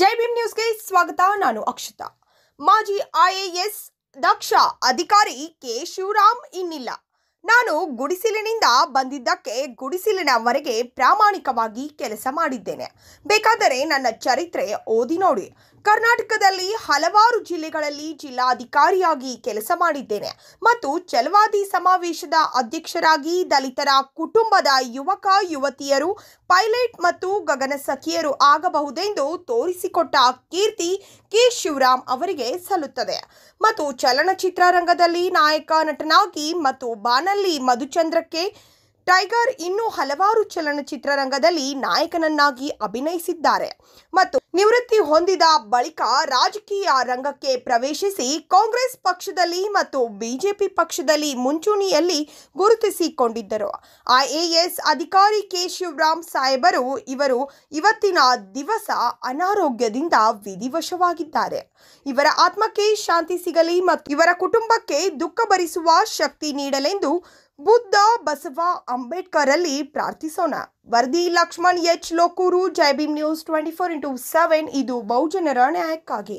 ಜೈಬಿಮ್ ನ್ಯೂಸ್ಗೆ ಸ್ವಾಗತ ನಾನು ಅಕ್ಷತಾ ಮಾಜಿ ಐಎಎಸ್ ದಕ್ಷ ಅಧಿಕಾರಿ ಕೆ ಶಿವರಾಮ್ ಇನ್ನಿಲ್ಲ ನಾನು ಗುಡಿಸಿಲಿನಿಂದ ಬಂದಿದ್ದಕ್ಕೆ ಗುಡಿಸಿಲಿನವರೆಗೆ ಪ್ರಾಮಾಣಿಕವಾಗಿ ಕೆಲಸ ಮಾಡಿದ್ದೇನೆ ಬೇಕಾದರೆ ನನ್ನ ಚರಿತ್ರೆ ಓದಿ ನೋಡಿ ಕರ್ನಾಟಕದಲ್ಲಿ ಹಲವಾರು ಜಿಲ್ಲೆಗಳಲ್ಲಿ ಜಿಲ್ಲಾಧಿಕಾರಿಯಾಗಿ ಕೆಲಸ ಮಾಡಿದ್ದೇನೆ ಮತ್ತು ಚಲವಾದಿ ಸಮಾವೇಶದ ಅಧ್ಯಕ್ಷರಾಗಿ ದಲಿತರ ಕುಟುಂಬದ ಯುವಕ ಯುವತಿಯರು ಪೈಲಟ್ ಮತ್ತು ಗಗನ ಸಖಿಯರು ಆಗಬಹುದೆಂದು ತೋರಿಸಿಕೊಟ್ಟ ಕೀರ್ತಿ ಕೆ ಶಿವರಾಮ್ ಅವರಿಗೆ ಸಲ್ಲುತ್ತದೆ ಮತ್ತು ಚಲನಚಿತ್ರರಂಗದಲ್ಲಿ ನಾಯಕ ನಟನಾಗಿ ಮತ್ತು ಬಾನ ಇದರಲ್ಲಿ ಮಧುಚಂದ್ರಕ್ಕೆ ಟೈಗರ್ ಇನ್ನೂ ಹಲವಾರು ಚಲನಚಿತ್ರರಂಗದಲ್ಲಿ ನಾಯಕನನ್ನಾಗಿ ಅಭಿನಯಿಸಿದ್ದಾರೆ ಮತ್ತು ನಿವೃತ್ತಿ ಹೊಂದಿದ ಬಳಿಕ ರಾಜಕೀಯ ರಂಗಕ್ಕೆ ಪ್ರವೇಶಿಸಿ ಕಾಂಗ್ರೆಸ್ ಪಕ್ಷದಲ್ಲಿ ಮತ್ತು ಬಿಜೆಪಿ ಪಕ್ಷದಲ್ಲಿ ಮುಂಚೂಣಿಯಲ್ಲಿ ಗುರುತಿಸಿಕೊಂಡಿದ್ದರು ಐಎಎಸ್ ಅಧಿಕಾರಿ ಕೆ ಶಿವರಾಮ್ ಸಾಹೇಬರು ಇವರು ಇವತ್ತಿನ ದಿವಸ ಅನಾರೋಗ್ಯದಿಂದ ವಿಧಿವಶವಾಗಿದ್ದಾರೆ ಇವರ ಆತ್ಮಕ್ಕೆ ಶಾಂತಿ ಸಿಗಲಿ ಮತ್ತು ಇವರ ಕುಟುಂಬಕ್ಕೆ ದುಃಖ ಭರಿಸುವ ಶಕ್ತಿ ನೀಡಲೆಂದು ಬುದ್ಧ ಬಸವ ಅಂಬೇಡ್ಕರಲ್ಲಿ ಪ್ರಾರ್ಥಿಸೋಣ ವರದಿ Lakshman H Lokur Jai Bhim news twenty four into seven ಇದು ಬಹುಜನರ ನ್ಯಾಯಕ್ಕಾಗಿ